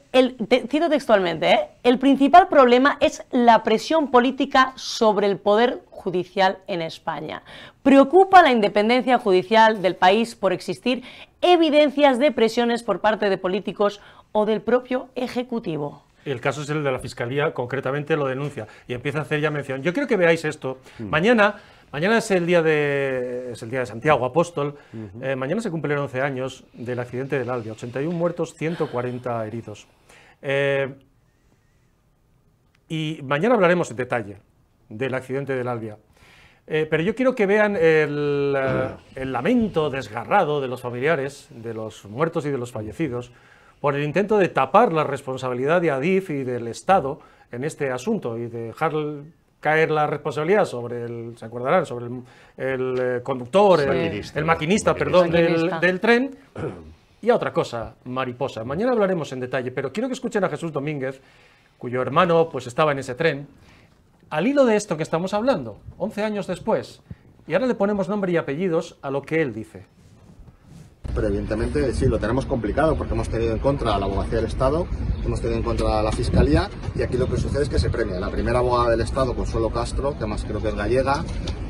cito textualmente, ¿eh? el principal problema es la presión política sobre el poder judicial en España. Preocupa la independencia judicial del país por existir evidencias de presiones por parte de políticos o del propio Ejecutivo. El caso es el de la Fiscalía, concretamente lo denuncia y empieza a hacer ya mención. Yo creo que veáis esto. Mm. Mañana Mañana es el día de, el día de Santiago Apóstol. Eh, mañana se cumplen 11 años del accidente del Albia. 81 muertos, 140 heridos. Eh, y mañana hablaremos en detalle del accidente del Albia. Eh, pero yo quiero que vean el, lamento desgarrado de los familiares, de los muertos y de los fallecidos, por el intento de tapar la responsabilidad de Adif y del Estado en este asunto y de dejar caer la responsabilidad sobre el, ¿se acordarán? Sobre el, eh, conductor, el, maquinista, perdón, Del, tren. Y a otra cosa, mariposa. Mañana hablaremos en detalle, pero quiero que escuchen a Jesús Domínguez, cuyo hermano pues estaba en ese tren, al hilo de esto que estamos hablando, 11 años después. Y ahora le ponemos nombre y apellidos a lo que él dice. Pero evidentemente sí, lo tenemos complicado porque hemos tenido en contra a la abogacía del Estado, hemos tenido en contra a la Fiscalía y aquí lo que sucede es que se premia. La primera abogada del Estado, Consuelo Castro, que además creo que es gallega,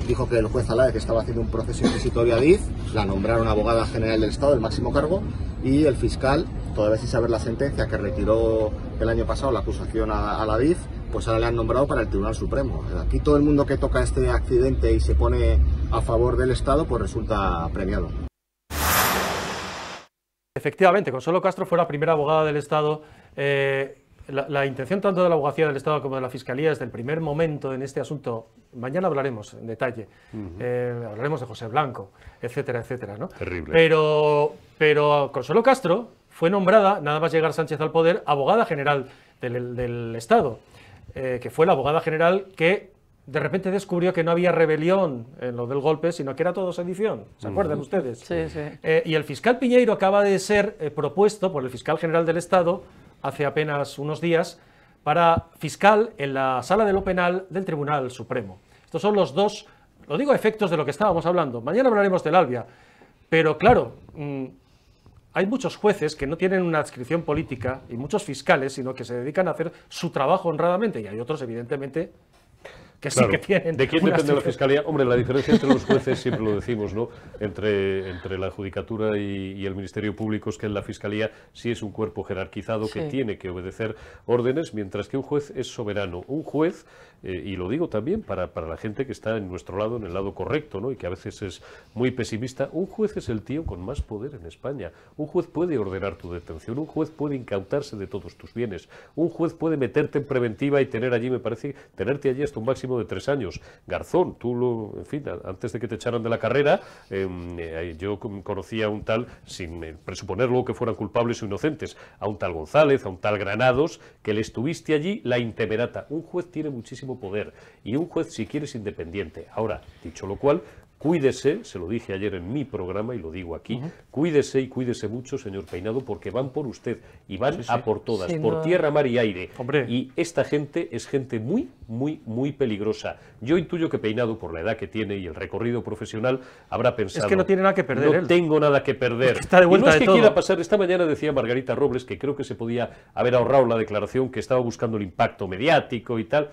dijo que el juez que estaba haciendo un proceso inquisitorio a Diz, la nombraron abogada general del Estado, el máximo cargo, y el fiscal, todavía sin saber la sentencia que retiró el año pasado la acusación a, la DIF, pues ahora le han nombrado para el Tribunal Supremo. Aquí todo el mundo que toca este accidente y se pone a favor del Estado, pues resulta premiado. Efectivamente, Consuelo Castro fue la primera abogada del Estado. Eh, la, intención tanto de la abogacía del Estado como de la Fiscalía es el primer momento en este asunto, mañana hablaremos en detalle, eh, hablaremos de José Blanco, etcétera, etcétera. ¿no? Terrible. Pero, pero Consuelo Castro fue nombrada, nada más llegar Sánchez al poder, abogada general del, Estado, eh, que fue la abogada general que de repente descubrió que no había rebelión en lo del golpe, sino que era todo sedición. ¿Se acuerdan ustedes? Sí, sí. Eh, y el fiscal Piñeiro acaba de ser eh, propuesto por el fiscal general del Estado hace apenas unos días para fiscal en la sala de lo penal del Tribunal Supremo. Estos son los dos, lo digo, efectos de lo que estábamos hablando. Mañana hablaremos del Albia. Pero claro, mm, hay muchos jueces que no tienen una adscripción política y muchos fiscales, sino que se dedican a hacer su trabajo honradamente. Y hay otros, evidentemente, ¿De quién depende la fiscalía? Hombre, la diferencia entre los jueces, siempre lo decimos, ¿no? Entre, entre la judicatura y, el Ministerio Público es que en la fiscalía sí es un cuerpo jerarquizado que tiene que obedecer órdenes, mientras que un juez es soberano. Un juez eh, y lo digo también para, para, la gente que está en nuestro lado, en el lado correcto, ¿no? y que a veces es muy pesimista, un juez es el tío con más poder en España. Un juez puede ordenar tu detención, un juez puede incautarse de todos tus bienes, un juez puede meterte en preventiva y tener allí, me parece, tenerte allí hasta un máximo de tres años. Garzón, tú lo, en fin, antes de que te echaran de la carrera, em, eh, yo conocía a un tal, sin eh, presuponerlo que fueran culpables o inocentes, a un tal González, a un tal Granados, que le estuviste allí la intemerata. Un juez tiene muchísimo poder y un juez, si quieres, independiente. Ahora, dicho lo cual, Cuídese, se lo dije ayer en mi programa y lo digo aquí, cuídese y cuídese mucho, señor Peinado, porque van por usted y van a por todas, por tierra, mar y aire. Y esta gente es gente muy, muy, muy peligrosa. Yo intuyo que Peinado, por la edad que tiene y el recorrido profesional, habrá pensado... Es que no tiene nada que perder. No tengo nada que perder. está de vuelta y no es que quiera pasar. Esta mañana decía Margarita Robles que creo que se podía haber ahorrado la declaración, que estaba buscando el impacto mediático y tal.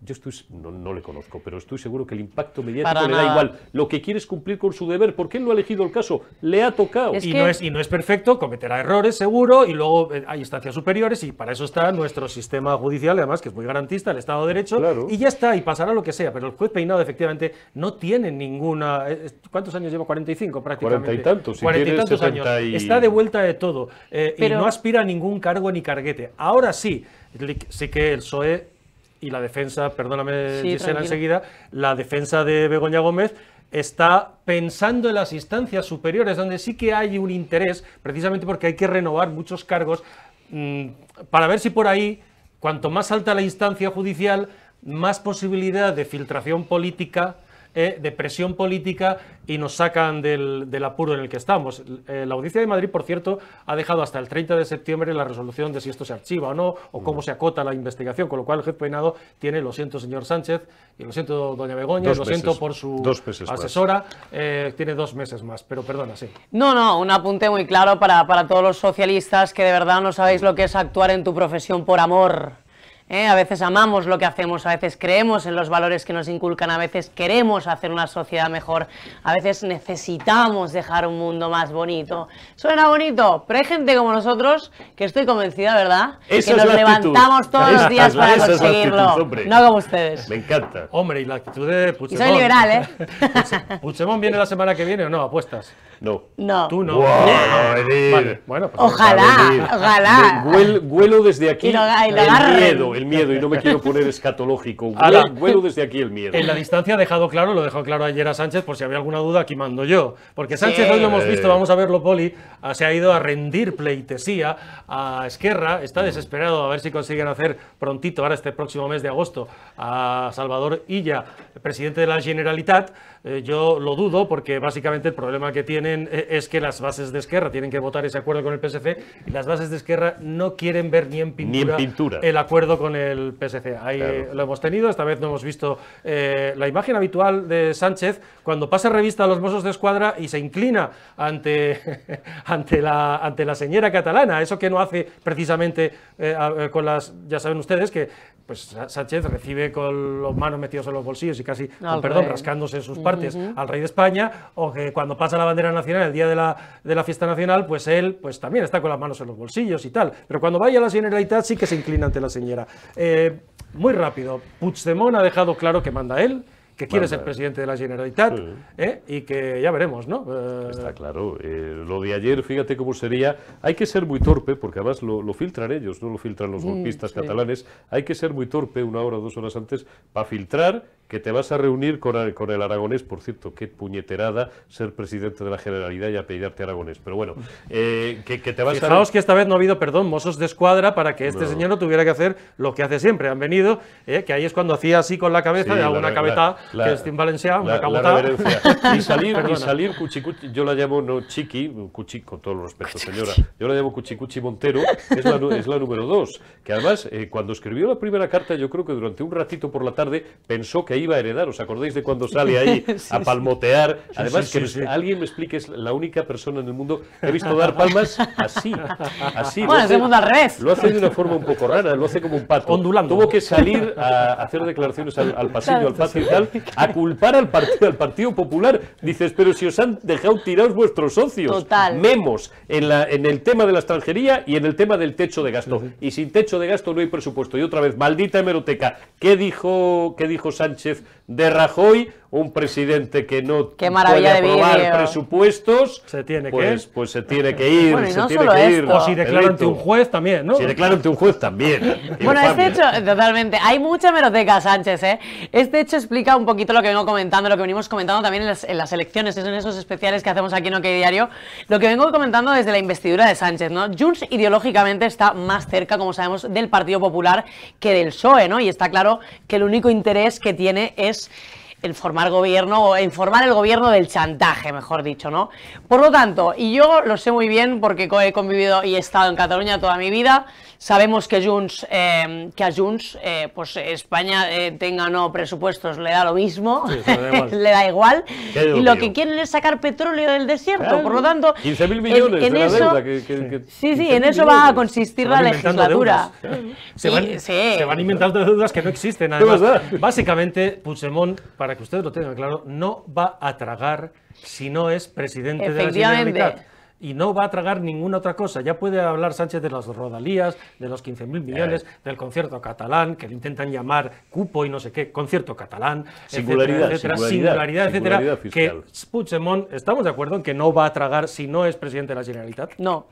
Yo estoy, no, le conozco, pero estoy seguro que el impacto mediático le da igual. Lo que quiere es cumplir con su deber, porque él no ha elegido el caso, le ha tocado. y, no es, y no es perfecto, cometerá errores seguro, y luego eh, hay instancias superiores, y para eso está nuestro sistema judicial, además, que es muy garantista, el Estado de Derecho, y ya está, y pasará lo que sea. Pero el juez peinado, efectivamente, no tiene ninguna. Eh, eh, ¿Cuántos años lleva? 45 prácticamente. 40 y tantos, sí. y tantos años. Está de vuelta de todo, y no aspira a ningún cargo ni carguete. Ahora sí, sí que el PSOE y la defensa, perdóname Gisela enseguida, la defensa de Begoña Gómez está pensando en las instancias superiores, donde sí que hay un interés, precisamente porque hay que renovar muchos cargos, mm, para ver si por ahí, cuanto más alta la instancia judicial, más posibilidad de filtración política eh, de presión política y nos sacan del, apuro en el que estamos. Eh, la Audiencia de Madrid, por cierto, ha dejado hasta el 30 de septiembre la resolución de si esto se archiva o no, o mm. cómo se acota la investigación, con lo cual el juez peinado tiene, lo siento, señor Sánchez, y lo siento, doña Begoña, lo siento por su asesora, eh, tiene dos meses más, pero perdona, sí. No, no, un apunte muy claro para, para todos los socialistas que de verdad no sabéis mm. lo que es actuar en tu profesión por amor. ¿eh? A veces amamos lo que hacemos, a veces creemos en los valores que nos inculcan, a veces queremos hacer una sociedad mejor, a veces necesitamos dejar un mundo más bonito. Suena bonito, pero hay gente como nosotros que estoy convencida, ¿verdad? Esa que nos levantamos todos los días para conseguirlo. no como ustedes. Me encanta. Hombre, y la actitud de Puchemón. soy liberal, ¿eh? Puchemón viene la semana que viene o no, apuestas. No. No. Tú no. bueno, pues ojalá, ojalá. Huelo, desde aquí el miedo, el miedo, y no me quiero poner escatológico. Huelo, desde aquí el miedo. En la distancia ha dejado claro, lo dejó claro ayer a Sánchez, por si había alguna duda, aquí mando yo. Porque Sánchez hoy lo hemos eh. visto, vamos a verlo, Poli, ah, se ha ido a rendir pleitesía a Esquerra, está mm. desesperado a ver si consiguen hacer prontito, ahora este próximo mes de agosto, a Salvador Illa, presidente de la Generalitat. Eh, yo lo dudo porque básicamente el problema que tiene eh, es que las bases de Esquerra tienen que votar ese acuerdo con el PSC y las bases de Esquerra no quieren ver ni en pintura, el acuerdo con el PSC. Ahí lo hemos tenido, esta vez no hemos visto eh, la imagen habitual de Sánchez cuando pasa revista a los mozos de escuadra y se inclina ante, ante, la, ante la catalana, eso que no hace precisamente eh, con las, ya saben ustedes que pues Sánchez recibe con los manos metidos en los bolsillos y casi, ah, con, perdón, rascándose en sus partes al rey de España, o que cuando pasa la bandera nacional el día de la, de la fiesta nacional, pues él pues también está con las manos en los bolsillos y tal. Pero cuando vaya a la Generalitat sí que se inclina ante la señora. Eh, muy rápido, Puigdemont ha dejado claro que manda él, que quiere ser presidente de la Generalitat eh, y que ya veremos, ¿no? Eh, Está claro. Eh, lo de ayer, fíjate cómo sería. Hay que ser muy torpe, porque además lo, filtran ellos, no lo filtran los mm, golpistas catalanes. Hay que ser muy torpe una hora o dos horas antes para filtrar que te vas a reunir con, el, aragonés, por cierto, qué puñeterada ser presidente de la Generalidad y apellidarte aragonés, pero bueno, eh, que, te vas Fijaos que esta vez no ha habido, perdón, mozos de escuadra para que este señor no tuviera que hacer lo que hace siempre, han venido, eh, que ahí es cuando hacía así con la cabeza, sí, de alguna cabeza que es en Valencia, una cabota. y salir, y salir cuchicuchi, yo la llamo no chiqui, cuchi, con todo el respeto, señora, yo la llamo cuchicuchi Montero, es la, número dos, que además, eh, cuando escribió la primera carta, yo creo que durante un ratito por la tarde pensó que iba a heredar. ¿Os acordáis de cuando sale ahí a palmotear? Además, que alguien me explique, es la única persona en el mundo que he visto dar palmas así. así bueno, Lo hace de una forma un poco rara, lo hace como un pato. Ondulando. Tuvo que salir a hacer declaraciones al, pasillo, al patio y tal, a culpar al partido, al partido Popular. Dices, pero si os han dejado tirados vuestros socios. Memos en, la, en el tema de la extranjería y en el tema del techo de gasto. Y sin techo de gasto no hay presupuesto. Y otra vez, maldita hemeroteca. ¿Qué dijo, qué dijo Sánchez? de Rajoy un presidente que no Qué puede aprobar presupuestos, se tiene pues, que pues se tiene que ir, O si declara ante un juez también, Si declara un juez también. bueno, este hecho, totalmente, hay mucha meroteca, Sánchez, ¿eh? Este hecho explica un poquito lo que vengo comentando, lo que venimos comentando también en las, en las elecciones, en esos especiales que hacemos aquí en OK Diario, lo que vengo comentando desde la investidura de Sánchez, ¿no? Junts ideológicamente está más cerca, como sabemos, del Partido Popular que del PSOE, ¿no? Y está claro que el único interés que tiene es el formar gobierno o informar el gobierno del chantaje, mejor dicho, ¿no? Por lo tanto, y yo lo sé muy bien porque he convivido y he estado en Cataluña toda mi vida, Sabemos que, eh, que a Junts eh, pues España eh, tenga o no presupuestos le da lo mismo, le da igual. Y lo que quieren es sacar petróleo del desierto, por lo tanto... 15.000 millones en, de eso, la deuda. Que, sí, sí, en eso va a consistir la legislatura. Se van, a se van, inventando deudas que no existen. Además. Básicamente, Puigdemont, para que ustedes lo tengan claro, no va a tragar si no es presidente de la Generalitat y no va a tragar ninguna otra cosa. Ya puede hablar Sánchez de las rodalías, de los 15.000 millones, del concierto catalán, que le intentan llamar cupo y no sé qué, concierto catalán, singularidad, etcétera, singularidad, etcétera. Que Puigdemont, estamos de acuerdo en que no va a tragar si no es presidente de la Generalitat. No,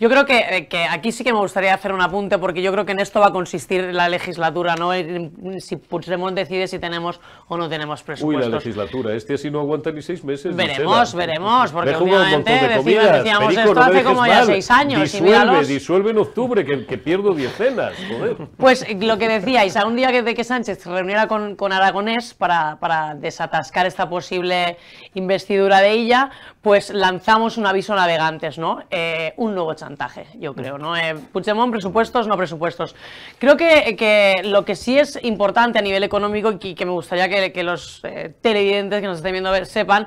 yo creo eh, que, aquí sí que me gustaría hacer un apunte porque yo creo que en esto va a consistir la legislatura, no eh, si Puigdemont decide si tenemos o no tenemos presupuestos. Uy, la legislatura, este así no aguanta ni seis meses. Veremos, veremos, porque últimamente decíamos esto hace como ya seis años. Disuelve, disuelve en octubre, que, pierdo diecenas. Joder. Pues eh, lo que decíais, a un día de que Sánchez se reuniera con, Aragonés para, para desatascar esta posible investidura de ella, pues lanzamos un aviso navegantes, ¿no? Eh, un nuevo chantaje, yo creo, mm. ¿no? Eh, presupuestos, no presupuestos. Creo que, lo que sí es importante a nivel económico y que, me gustaría que, los eh, televidentes que nos estén viendo ver sepan,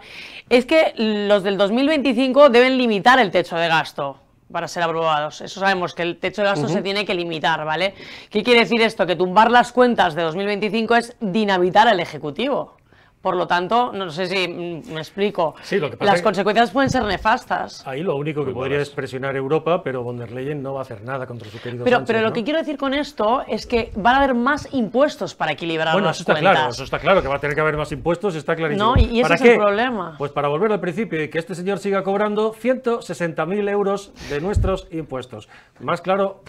es que los del 2025 deben limitar el techo de gasto para ser aprobados. Eso sabemos, que el techo de gasto se tiene que limitar, ¿vale? ¿Qué quiere decir esto? Que tumbar las cuentas de 2025 es dinamitar al Ejecutivo. Por lo tanto, no sé si me explico. Las consecuencias pueden ser nefastas. Ahí lo único que podría es presionar Europa, pero von der Leyen no va a hacer nada contra su querido Pero, pero lo que quiero decir con esto es que van a haber más impuestos para equilibrar bueno, eso está claro, eso está claro, que va a tener que haber más impuestos, está clarísimo. No, y, ese es el problema. Pues para volver al principio y que este señor siga cobrando 160.000 euros de nuestros impuestos. Más claro,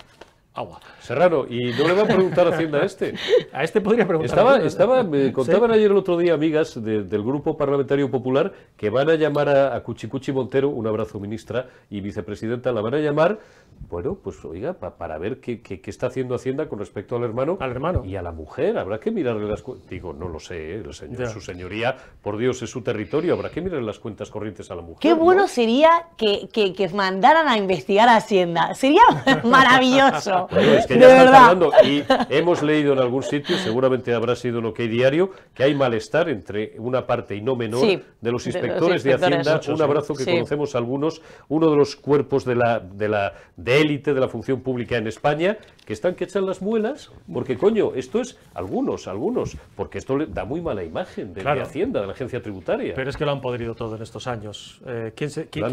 agua. Serrano, ¿y no le van a preguntar a Hacienda a este? A este podría preguntar. Estaba, estaba, me contaban ayer el otro día amigas del Grupo Parlamentario Popular que van a llamar a, a, Cuchicuchi Montero, un abrazo ministra y vicepresidenta, la van a llamar bueno, pues oiga, para ver qué, está haciendo Hacienda con respecto al hermano, al hermano y a la mujer. Habrá que mirarle las cuentas. Digo, no lo sé, ¿eh? su señoría, por Dios, es su territorio. Habrá que mirarle las cuentas corrientes a la mujer. Qué bueno sería que, mandaran a investigar Hacienda. Sería maravilloso. es que de y hemos leído en algún sitio, seguramente habrá sido en hay Diario, que hay malestar entre una parte y no menor de los inspectores de, Hacienda. Un abrazo que conocemos algunos, uno de los cuerpos de la, de la de élite de la función pública en España, que están que echan las muelas, porque coño, esto es algunos, algunos, porque esto le da muy mala imagen de la Hacienda, de la agencia tributaria. Pero es que lo han podrido todo en estos años. Eh, ¿Quién,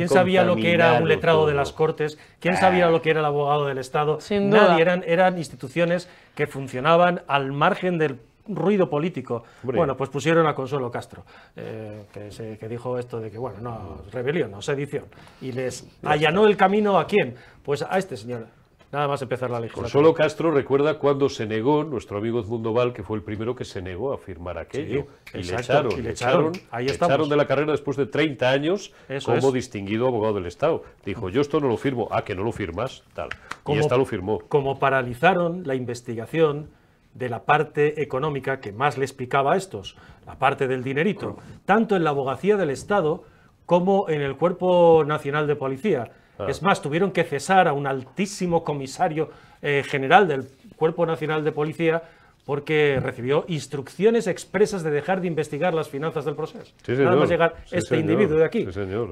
sabía lo que era un letrado de las Cortes? ¿Quién sabía lo que era el abogado del Estado? Sin Nadie, eran, eran instituciones que funcionaban al margen del ruido político. Bueno, pues pusieron a Consuelo Castro, eh, que, dijo esto de que, bueno, no, rebelión, no sedición. Y les allanó el camino a quién? Pues a este señor. Nada más empezar la legislatura. Consuelo Castro recuerda cuando se negó, nuestro amigo Edmundo Val, que fue el primero que se negó a firmar aquello. y, le echaron, le echaron, de la carrera después de 30 años como distinguido abogado del Estado. Dijo, yo esto no lo firmo. Ah, que no lo firmas, tal. y esta lo firmó. Como paralizaron la investigación de la parte económica que más les picaba a estos, la parte del dinerito, tanto en la abogacía del Estado como en el Cuerpo Nacional de Policía. Ah. Es más, tuvieron que cesar a un altísimo comisario eh, general del Cuerpo Nacional de Policía porque recibió instrucciones expresas de dejar de investigar las finanzas del proceso. este individuo de aquí.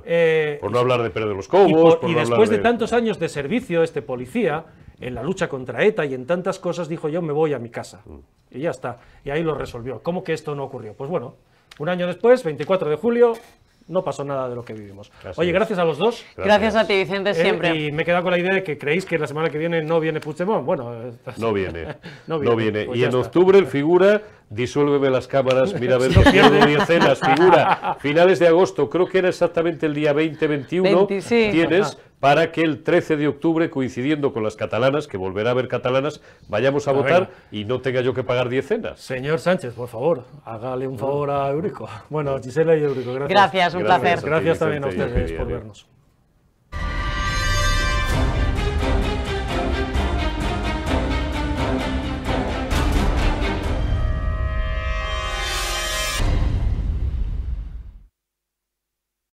Eh, por no hablar de de los Cobos. Y, después de... tantos años de servicio, este policía, en la lucha contra ETA y en tantas cosas, dijo yo me voy a mi casa. Mm. Y ya está. Y ahí lo resolvió. ¿Cómo que esto no ocurrió? Pues bueno, un año después, 24 de julio, no pasó nada de lo que vivimos. Oye, gracias a los dos. Gracias, a ti, Vicente, eh, siempre. y me he quedado con la idea de que creéis que la semana que viene no viene Puigdemont. Bueno, eh, no viene. no viene. Pues y en octubre el figura, disuélveme las cámaras, mira a ver los no figura. Finales de agosto, creo que era exactamente el día 20-21, tienes para que el 13 de octubre, coincidiendo con las catalanas, que volverá a haber catalanas, vayamos a ah, votar y no tenga yo que pagar diez cenas. Señor Sánchez, por favor, hágale un favor a Eurico. Bueno, Gisela y Eurico, gracias. Gracias, un placer. Gracias también a ustedes por vernos.